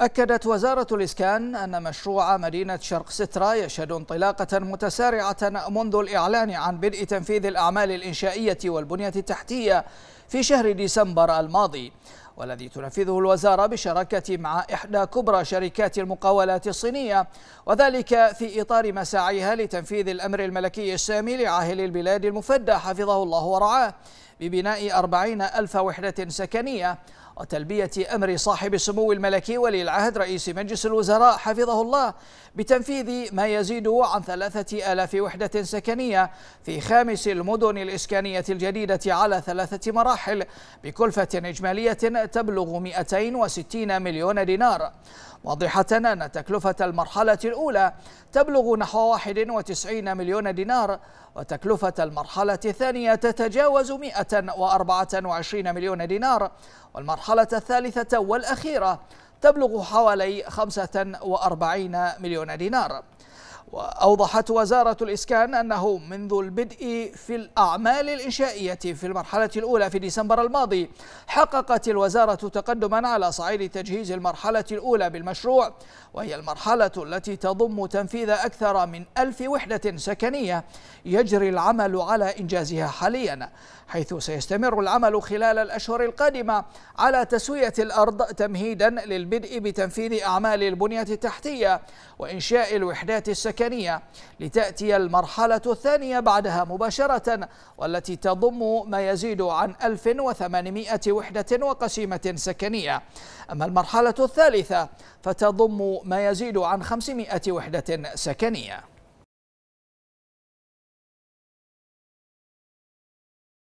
أكدت وزارة الإسكان أن مشروع مدينة شرق سترا يشهد انطلاقة متسارعة منذ الإعلان عن بدء تنفيذ الأعمال الإنشائية والبنية التحتية في شهر ديسمبر الماضي والذي تنفذه الوزارة بشراكة مع إحدى كبرى شركات المقاولات الصينية وذلك في إطار مساعيها لتنفيذ الأمر الملكي السامي لعاهل البلاد المفدى حفظه الله ورعاه ببناء أربعين ألف وحدة سكنية وتلبية أمر صاحب السمو الملكي ولي العهد رئيس مجلس الوزراء حفظه الله بتنفيذ ما يزيد عن ثلاثة آلاف وحدة سكنية في خامس المدن الإسكانية الجديدة على ثلاثة مراحل بكلفة إجمالية تبلغ 260 مليون دينار واضحة أن تكلفة المرحلة الأولى تبلغ نحو 91 مليون دينار وتكلفة المرحلة الثانية تتجاوز 100 124 مليون دينار والمرحلة الثالثة والأخيرة تبلغ حوالي 45 مليون دينار وأوضحت وزارة الإسكان أنه منذ البدء في الأعمال الإنشائية في المرحلة الأولى في ديسمبر الماضي حققت الوزارة تقدما على صعيد تجهيز المرحلة الأولى بالمشروع وهي المرحلة التي تضم تنفيذ أكثر من ألف وحدة سكنية يجري العمل على إنجازها حاليا حيث سيستمر العمل خلال الأشهر القادمة على تسوية الأرض تمهيدا للبدء بتنفيذ أعمال البنية التحتية وإنشاء الوحدات السكنية السكنية لتأتي المرحلة الثانية بعدها مباشرة والتي تضم ما يزيد عن 1800 وحدة وقسيمة سكنية أما المرحلة الثالثة فتضم ما يزيد عن 500 وحدة سكنية